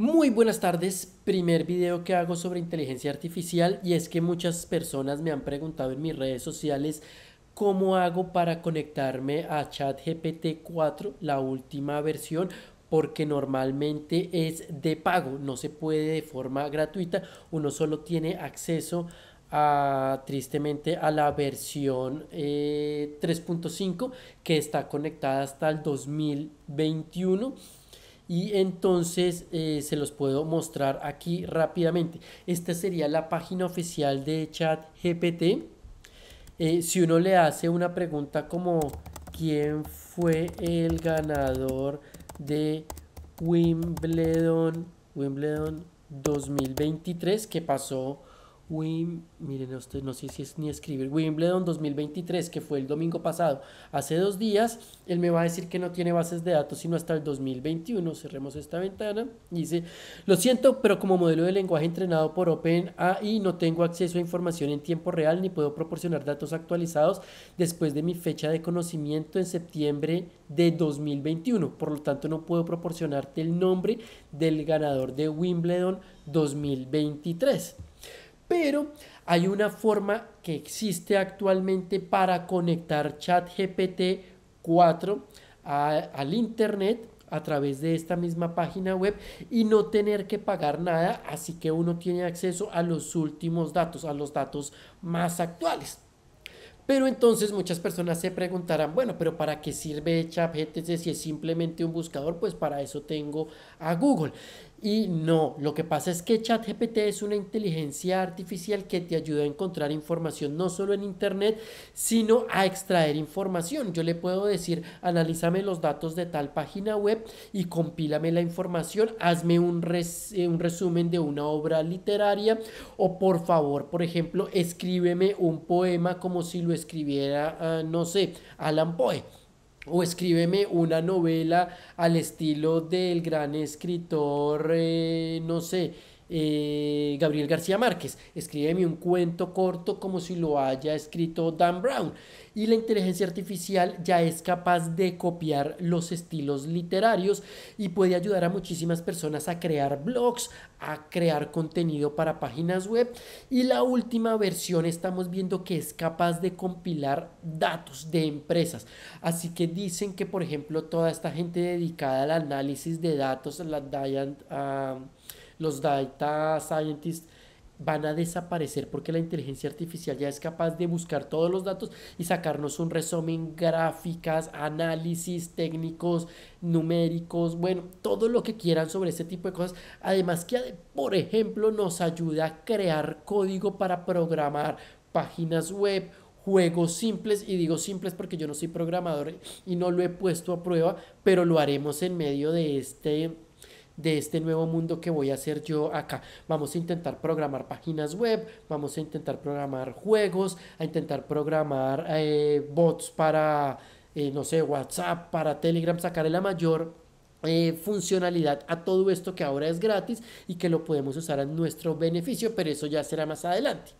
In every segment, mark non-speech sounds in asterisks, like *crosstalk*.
Muy buenas tardes, primer video que hago sobre inteligencia artificial y es que muchas personas me han preguntado en mis redes sociales cómo hago para conectarme a ChatGPT 4, la última versión, porque normalmente es de pago, no se puede de forma gratuita, uno solo tiene acceso a, tristemente a la versión 3.5 eh, que está conectada hasta el 2021 y entonces eh, se los puedo mostrar aquí rápidamente. Esta sería la página oficial de ChatGPT. GPT eh, si uno le hace una pregunta como ¿quién fue el ganador de Wimbledon, Wimbledon 2023 ¿Qué pasó Wim, miren, usted, no sé si es ni escribir, Wimbledon 2023, que fue el domingo pasado, hace dos días, él me va a decir que no tiene bases de datos sino hasta el 2021, cerremos esta ventana, dice, lo siento, pero como modelo de lenguaje entrenado por OpenAI no tengo acceso a información en tiempo real ni puedo proporcionar datos actualizados después de mi fecha de conocimiento en septiembre de 2021, por lo tanto no puedo proporcionarte el nombre del ganador de Wimbledon 2023 pero hay una forma que existe actualmente para conectar ChatGPT 4 al Internet a través de esta misma página web y no tener que pagar nada, así que uno tiene acceso a los últimos datos, a los datos más actuales. Pero entonces muchas personas se preguntarán, bueno, pero ¿para qué sirve ChatGPT si es simplemente un buscador? Pues para eso tengo a Google. Y no, lo que pasa es que ChatGPT es una inteligencia artificial que te ayuda a encontrar información no solo en Internet, sino a extraer información. Yo le puedo decir, analízame los datos de tal página web y compílame la información, hazme un, eh, resumen de una obra literaria o por favor, por ejemplo, escríbeme un poema como si lo escribiera, ah, no sé, Alan Poe o escríbeme una novela al estilo del gran escritor, eh, no sé, eh, Gabriel García Márquez, escríbeme un cuento corto como si lo haya escrito Dan Brown. Y la inteligencia artificial ya es capaz de copiar los estilos literarios y puede ayudar a muchísimas personas a crear blogs, a crear contenido para páginas web. Y la última versión estamos viendo que es capaz de compilar datos de empresas. Así que dicen que, por ejemplo, toda esta gente dedicada al análisis de datos, la Diane. Ah, los data scientists van a desaparecer porque la inteligencia artificial ya es capaz de buscar todos los datos y sacarnos un resumen, gráficas, análisis técnicos, numéricos, bueno, todo lo que quieran sobre este tipo de cosas. Además que, por ejemplo, nos ayuda a crear código para programar páginas web, juegos simples, y digo simples porque yo no soy programador y no lo he puesto a prueba, pero lo haremos en medio de este de este nuevo mundo que voy a hacer yo acá. Vamos a intentar programar páginas web, vamos a intentar programar juegos, a intentar programar eh, bots para, eh, no sé, WhatsApp, para Telegram, sacarle la mayor eh, funcionalidad a todo esto que ahora es gratis y que lo podemos usar a nuestro beneficio, pero eso ya será más adelante.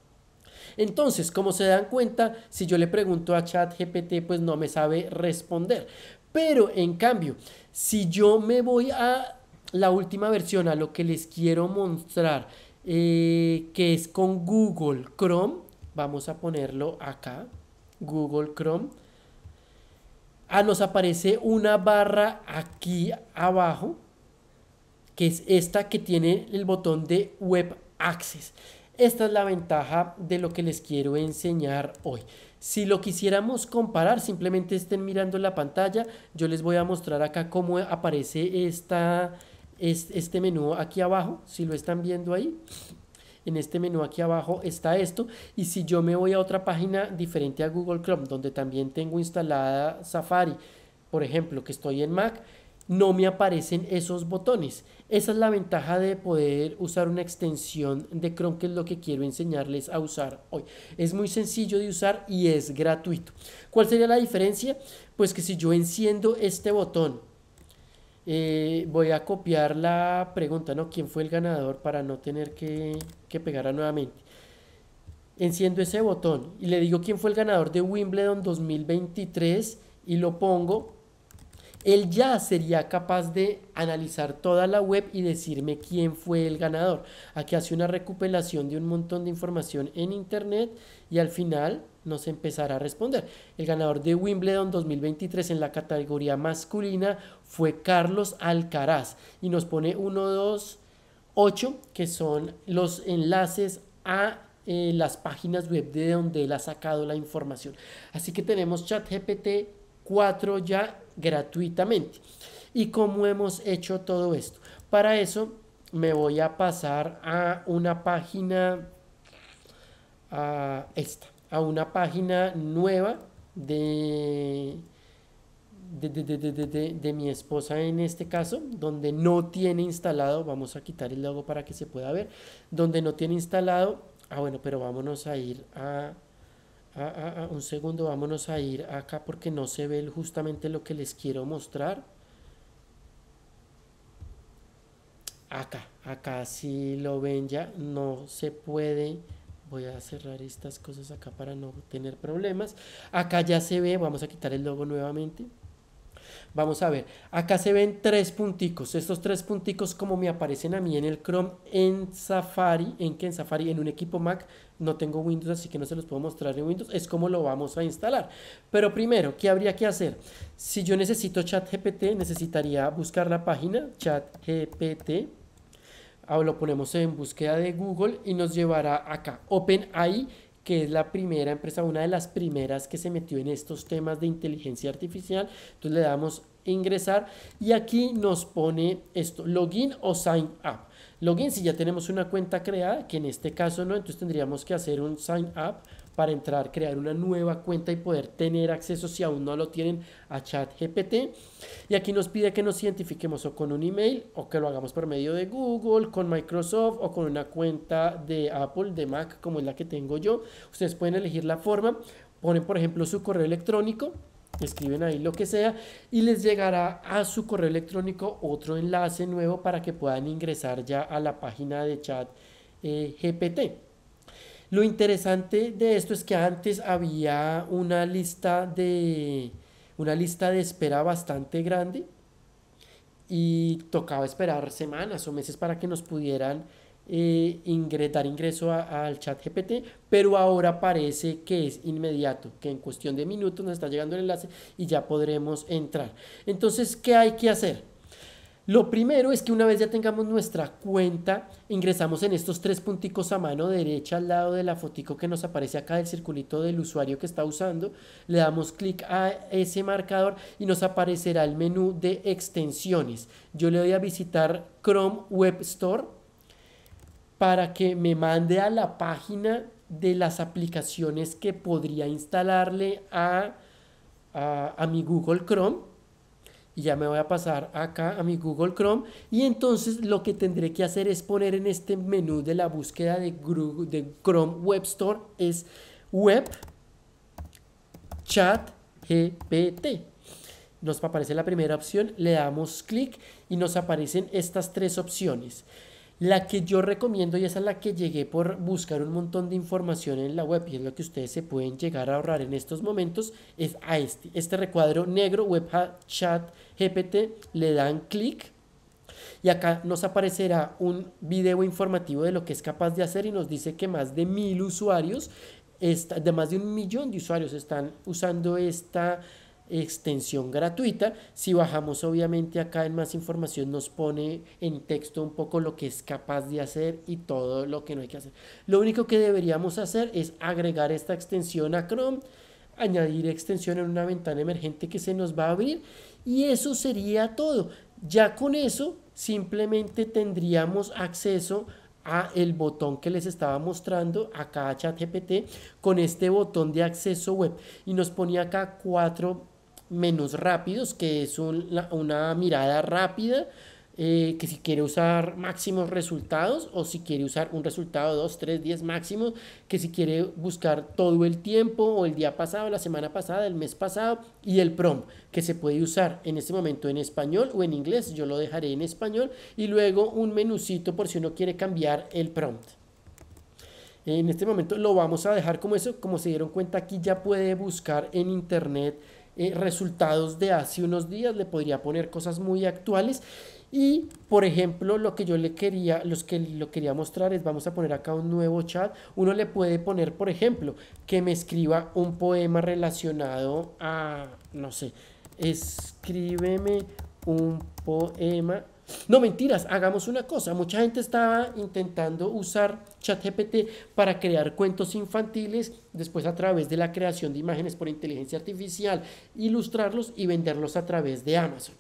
Entonces, como se dan cuenta, si yo le pregunto a ChatGPT, pues no me sabe responder. Pero en cambio, si yo me voy a la última versión a lo que les quiero mostrar, eh, que es con Google Chrome, vamos a ponerlo acá, Google Chrome. Ah, nos aparece una barra aquí abajo, que es esta que tiene el botón de Web Access. Esta es la ventaja de lo que les quiero enseñar hoy. Si lo quisiéramos comparar, simplemente estén mirando la pantalla. Yo les voy a mostrar acá cómo aparece esta, este menú aquí abajo, si lo están viendo ahí, en este menú aquí abajo está esto y si yo me voy a otra página diferente a Google Chrome donde también tengo instalada Safari por ejemplo que estoy en Mac no me aparecen esos botones esa es la ventaja de poder usar una extensión de Chrome que es lo que quiero enseñarles a usar hoy es muy sencillo de usar y es gratuito ¿cuál sería la diferencia? pues que si yo enciendo este botón eh, voy a copiar la pregunta, ¿no? ¿Quién fue el ganador para no tener que, que pegarla nuevamente? Enciendo ese botón y le digo quién fue el ganador de Wimbledon 2023 y lo pongo él ya sería capaz de analizar toda la web y decirme quién fue el ganador. Aquí hace una recopilación de un montón de información en Internet y al final nos empezará a responder. El ganador de Wimbledon 2023 en la categoría masculina fue Carlos Alcaraz y nos pone 1, 2, 8, que son los enlaces a eh, las páginas web de donde él ha sacado la información. Así que tenemos ChatGPT 4 ya gratuitamente. ¿Y cómo hemos hecho todo esto? Para eso me voy a pasar a una página, a esta, a una página nueva de, de, de, de, mi esposa en este caso, donde no tiene instalado, vamos a quitar el logo para que se pueda ver, donde no tiene instalado, ah bueno, pero vámonos a ir a Ah, ah, ah, un segundo, vámonos a ir acá porque no se ve justamente lo que les quiero mostrar. Acá, acá si lo ven ya, no se puede. Voy a cerrar estas cosas acá para no tener problemas. Acá ya se ve, vamos a quitar el logo nuevamente. Vamos a ver, acá se ven tres punticos. Estos tres punticos como me aparecen a mí en el Chrome, en Safari, en que en Safari, en un equipo Mac, no tengo Windows, así que no se los puedo mostrar en Windows, es como lo vamos a instalar. Pero primero, ¿qué habría que hacer? Si yo necesito ChatGPT, necesitaría buscar la página ChatGPT. Ahora lo ponemos en búsqueda de Google y nos llevará acá, OpenAI que es la primera empresa, una de las primeras que se metió en estos temas de inteligencia artificial. Entonces le damos ingresar y aquí nos pone esto, login o sign up. Login si ya tenemos una cuenta creada, que en este caso no, entonces tendríamos que hacer un sign up para entrar, crear una nueva cuenta y poder tener acceso si aún no lo tienen a ChatGPT. Y aquí nos pide que nos identifiquemos o con un email o que lo hagamos por medio de Google, con Microsoft o con una cuenta de Apple, de Mac, como es la que tengo yo. Ustedes pueden elegir la forma, ponen por ejemplo su correo electrónico escriben ahí lo que sea y les llegará a su correo electrónico otro enlace nuevo para que puedan ingresar ya a la página de chat GPT. Lo interesante de esto es que antes había una lista de, una lista de espera bastante grande y tocaba esperar semanas o meses para que nos pudieran dar eh, ingreso al chat GPT, pero ahora parece que es inmediato, que en cuestión de minutos nos está llegando el enlace y ya podremos entrar. Entonces, ¿qué hay que hacer? Lo primero es que una vez ya tengamos nuestra cuenta, ingresamos en estos tres punticos a mano derecha al lado de la fotico que nos aparece acá del circulito del usuario que está usando. Le damos clic a ese marcador y nos aparecerá el menú de extensiones. Yo le doy a visitar Chrome Web Store para que me mande a la página de las aplicaciones que podría instalarle a mi Google Chrome y ya me voy a pasar acá a mi Google Chrome y entonces lo que tendré que hacer es poner en este menú de la búsqueda de, de Chrome Web Store es web chat GPT. Nos aparece la primera opción, le damos clic y nos aparecen estas tres opciones. La que yo recomiendo y esa es la que llegué por buscar un montón de información en la web y es lo que ustedes se pueden llegar a ahorrar en estos momentos es a este, este recuadro negro web chat GPT, le dan clic y acá nos aparecerá un video informativo de lo que es capaz de hacer y nos dice que más de mil usuarios, de más de un millón de usuarios están usando esta extensión gratuita. Si bajamos obviamente acá en más información nos pone en texto un poco lo que es capaz de hacer y todo lo que no hay que hacer. Lo único que deberíamos hacer es agregar esta extensión a Chrome, añadir extensión en una ventana emergente que se nos va a abrir y eso sería todo. Ya con eso simplemente tendríamos acceso a el botón que les estaba mostrando acá a ChatGPT con este botón de acceso web y nos ponía acá cuatro menos rápidos, que es una mirada rápida, eh, que si quiere usar máximos resultados o si quiere usar un resultado 2, 3, 10 máximos, que si quiere buscar todo el tiempo o el día pasado, la semana pasada, el mes pasado y el prompt que se puede usar en este momento en español o en inglés, yo lo dejaré en español y luego un menucito por si uno quiere cambiar el prompt. En este momento lo vamos a dejar como eso, como se dieron cuenta aquí ya puede buscar en internet eh, resultados de hace unos días, le podría poner cosas muy actuales. Y, por ejemplo, lo que yo le quería, los que lo quería mostrar es, vamos a poner acá un nuevo chat. Uno le puede poner, por ejemplo, que me escriba un poema relacionado a, no sé, escríbeme un poema no mentiras, hagamos una cosa. Mucha gente estaba intentando usar ChatGPT para crear cuentos infantiles, después a través de la creación de imágenes por inteligencia artificial, ilustrarlos y venderlos a través de Amazon.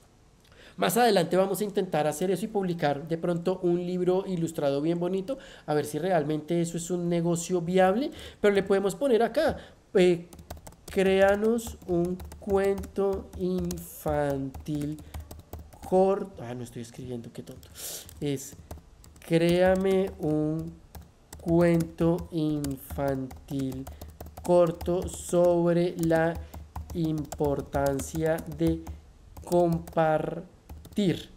Más adelante vamos a intentar hacer eso y publicar de pronto un libro ilustrado bien bonito, a ver si realmente eso es un negocio viable, pero le podemos poner acá, eh, créanos un cuento infantil ah, no estoy escribiendo, qué tonto. Es, créame un cuento infantil corto sobre la importancia de compartir.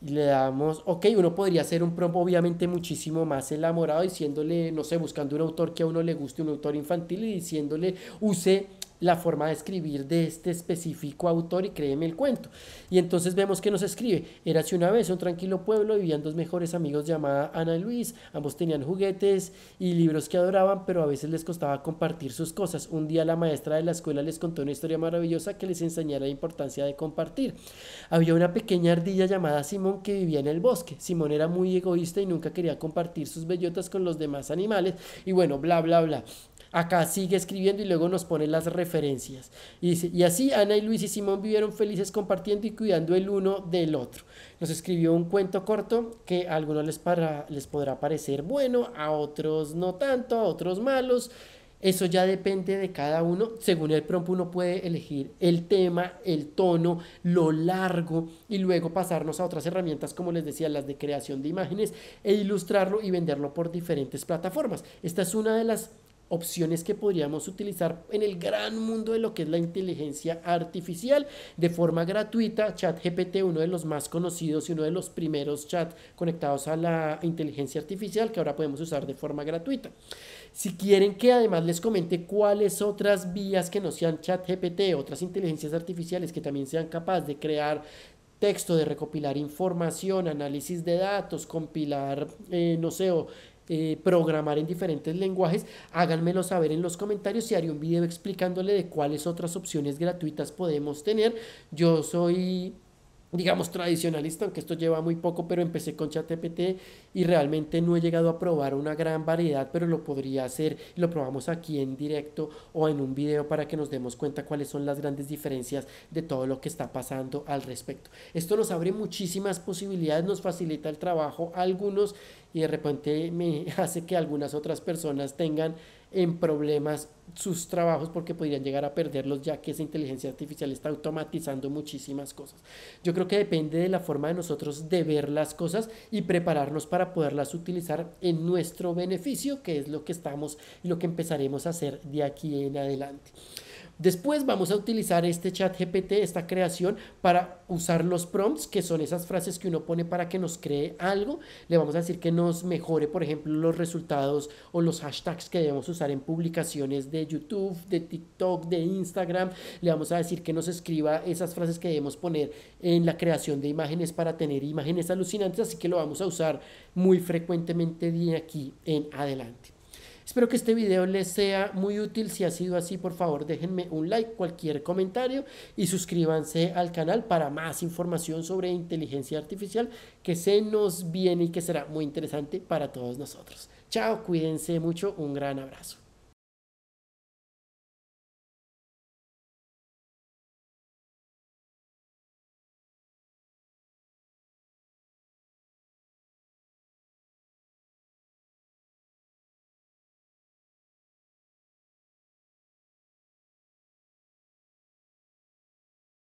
Y le damos, ok, uno podría hacer un prompt obviamente muchísimo más elaborado diciéndole, no sé, buscando un autor que a uno le guste, un autor infantil y diciéndole, use la forma de escribir de este específico autor y créeme el cuento. Y entonces vemos que nos escribe, era érase una vez un tranquilo pueblo, vivían dos mejores amigos llamada Ana y Luis, ambos tenían juguetes y libros que adoraban, pero a veces les costaba compartir sus cosas. Un día la maestra de la escuela les contó una historia maravillosa que les enseñara la importancia de compartir. Había una pequeña ardilla llamada Simón que vivía en el bosque. Simón era muy egoísta y nunca quería compartir sus bellotas con los demás animales y bueno, bla, bla, bla. Acá sigue escribiendo y luego nos pone las referencias. Y, así Ana y Luis y Simón vivieron felices compartiendo y cuidando el uno del otro. Nos escribió un cuento corto que a algunos les, para, les podrá parecer bueno, a otros no tanto, a otros malos. Eso ya depende de cada uno. Según el prompt uno puede elegir el tema, el tono, lo largo y luego pasarnos a otras herramientas como les decía, las de creación de imágenes e ilustrarlo y venderlo por diferentes plataformas. Esta es una de las opciones que podríamos utilizar en el gran mundo de lo que es la inteligencia artificial de forma gratuita. ChatGPT, uno de los más conocidos y uno de los primeros chats conectados a la inteligencia artificial que ahora podemos usar de forma gratuita. Si quieren que además les comente cuáles otras vías que no sean ChatGPT, otras inteligencias artificiales que también sean capaces de crear texto, de recopilar información, análisis de datos, compilar, eh, no sé, o eh, programar en diferentes lenguajes, háganmelo saber en los comentarios y haré un video explicándole de cuáles otras opciones gratuitas podemos tener. Yo soy digamos tradicionalista, aunque esto lleva muy poco, pero empecé con ChatGPT y realmente no he llegado a probar una gran variedad, pero lo podría hacer, lo probamos aquí en directo o en un video para que nos demos cuenta cuáles son las grandes diferencias de todo lo que está pasando al respecto. Esto nos abre muchísimas posibilidades, nos facilita el trabajo a algunos y de repente me *laughs* hace que algunas otras personas tengan en problemas sus trabajos porque podrían llegar a perderlos ya que esa inteligencia artificial está automatizando muchísimas cosas. Yo creo que depende de la forma de nosotros de ver las cosas y prepararnos para poderlas utilizar en nuestro beneficio, que es lo que estamos y lo que empezaremos a hacer de aquí en adelante. Después vamos a utilizar este chat GPT, esta creación, para usar los prompts, que son esas frases que uno pone para que nos cree algo. Le vamos a decir que nos mejore, por ejemplo, los resultados o los hashtags que debemos usar en publicaciones de YouTube, de TikTok, de Instagram. Le vamos a decir que nos escriba esas frases que debemos poner en la creación de imágenes para tener imágenes alucinantes, así que lo vamos a usar muy frecuentemente de aquí en adelante. Espero que este video les sea muy útil. Si ha sido así, por favor, déjenme un like, cualquier comentario y suscríbanse al canal para más información sobre inteligencia artificial que se nos viene y que será muy interesante para todos nosotros. Chao, cuídense mucho, un gran abrazo.